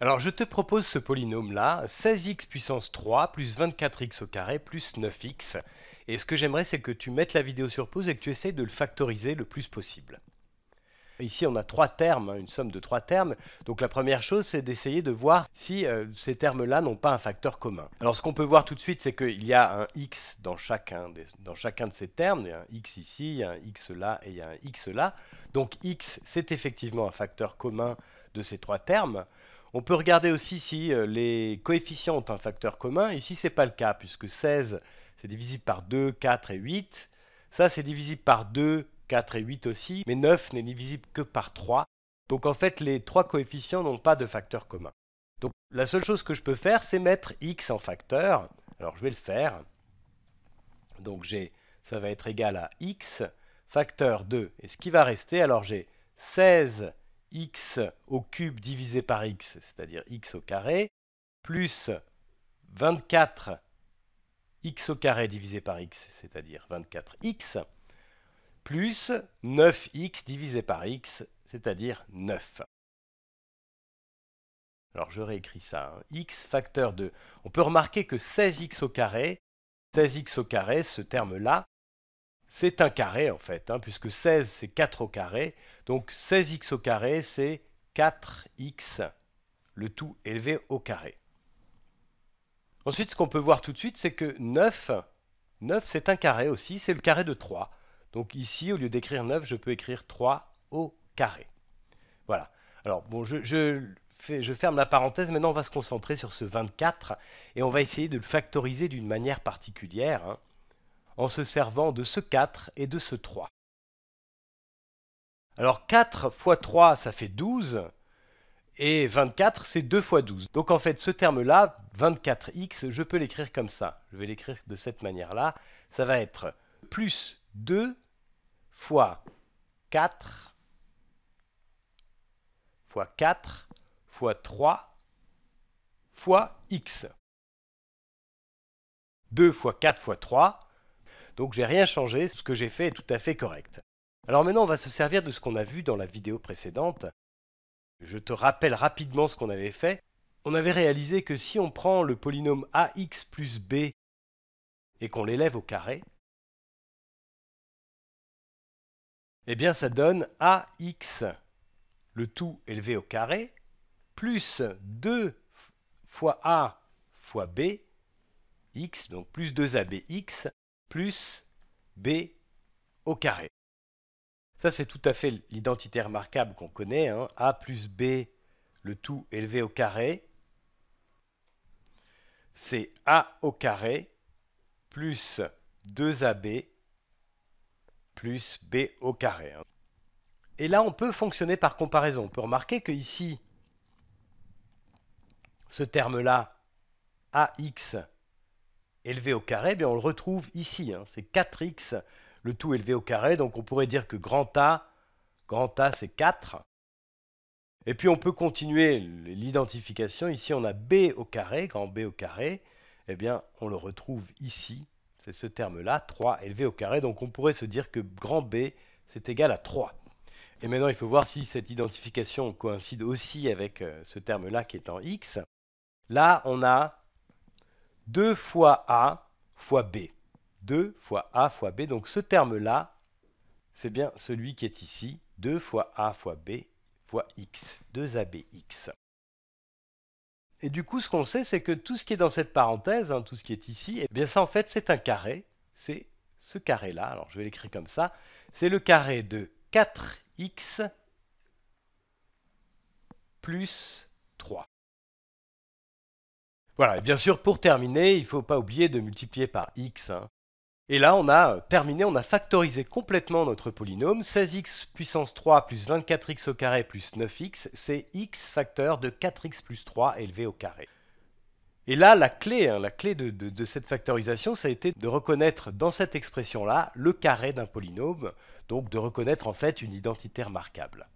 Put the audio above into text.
Alors je te propose ce polynôme-là, 16x puissance 3 plus 24x au carré plus 9x. Et ce que j'aimerais, c'est que tu mettes la vidéo sur pause et que tu essayes de le factoriser le plus possible. Ici, on a trois termes, hein, une somme de trois termes. Donc la première chose, c'est d'essayer de voir si euh, ces termes-là n'ont pas un facteur commun. Alors ce qu'on peut voir tout de suite, c'est qu'il y a un x dans chacun, dans chacun de ces termes. Il y a un x ici, il y a un x là et il y a un x là. Donc x, c'est effectivement un facteur commun de ces trois termes. On peut regarder aussi si euh, les coefficients ont un facteur commun. Ici, ce n'est pas le cas, puisque 16, c'est divisible par 2, 4 et 8. Ça, c'est divisible par 2, 4 et 8 aussi, mais 9 n'est divisible que par 3. Donc en fait, les trois coefficients n'ont pas de facteur commun. Donc la seule chose que je peux faire, c'est mettre x en facteur. Alors je vais le faire. Donc j'ai, ça va être égal à x facteur 2. Et ce qui va rester, alors j'ai 16 x au cube divisé par x, c'est-à-dire x au carré, plus 24 x au carré divisé par x, c'est-à-dire 24x, plus 9x divisé par x, c'est-à-dire 9. Alors je réécris ça, hein. x facteur de... On peut remarquer que 16x au carré, 16x au carré, ce terme-là, c'est un carré en fait, hein, puisque 16 c'est 4 au carré, donc 16x au carré c'est 4x, le tout élevé au carré. Ensuite, ce qu'on peut voir tout de suite, c'est que 9, 9 c'est un carré aussi, c'est le carré de 3. Donc ici, au lieu d'écrire 9, je peux écrire 3 au carré. Voilà. Alors, bon, je, ferme la parenthèse, maintenant on va se concentrer sur ce 24, et on va essayer de le factoriser d'une manière particulière. Hein en se servant de ce 4 et de ce 3. Alors 4 fois 3, ça fait 12, et 24, c'est 2 fois 12. Donc en fait, ce terme-là, 24x, je peux l'écrire comme ça. Je vais l'écrire de cette manière-là. Ça va être plus 2 fois 4 fois 4 fois 3 fois x. 2 fois 4 fois 3, donc j'ai rien changé, ce que j'ai fait est tout à fait correct. Alors maintenant on va se servir de ce qu'on a vu dans la vidéo précédente. Je te rappelle rapidement ce qu'on avait fait. On avait réalisé que si on prend le polynôme ax plus b et qu'on l'élève au carré, eh bien ça donne ax, le tout élevé au carré, plus 2 fois a fois b, x, donc plus 2abx, plus b au carré. Ça, c'est tout à fait l'identité remarquable qu'on connaît. Hein. a plus b, le tout élevé au carré. C'est a au carré plus 2ab plus b au carré. Hein. Et là, on peut fonctionner par comparaison. On peut remarquer que ici, ce terme-là, ax élevé au carré, eh on le retrouve ici. Hein. c'est 4x, le tout élevé au carré. Donc on pourrait dire que grand A, grand A c'est 4. Et puis on peut continuer l'identification. Ici on a B au carré, grand B au carré. et eh bien on le retrouve ici. C'est ce terme-là, 3 élevé au carré. Donc on pourrait se dire que grand B c'est égal à 3. Et maintenant, il faut voir si cette identification coïncide aussi avec euh, ce terme-là qui est en x. Là, on a 2 fois A fois B. 2 fois A fois B. Donc ce terme-là, c'est bien celui qui est ici. 2 fois A fois B fois X. 2ABX. Et du coup, ce qu'on sait, c'est que tout ce qui est dans cette parenthèse, hein, tout ce qui est ici, et eh bien ça, en fait, c'est un carré. C'est ce carré-là. Alors, je vais l'écrire comme ça. C'est le carré de 4x plus 3. Voilà, et bien sûr, pour terminer, il ne faut pas oublier de multiplier par x. Hein. Et là, on a euh, terminé, on a factorisé complètement notre polynôme. 16x puissance 3 plus 24x au carré plus 9x, c'est x facteur de 4x plus 3 élevé au carré. Et là, la clé, hein, la clé de, cette factorisation, ça a été de reconnaître dans cette expression-là le carré d'un polynôme, donc de reconnaître en fait une identité remarquable.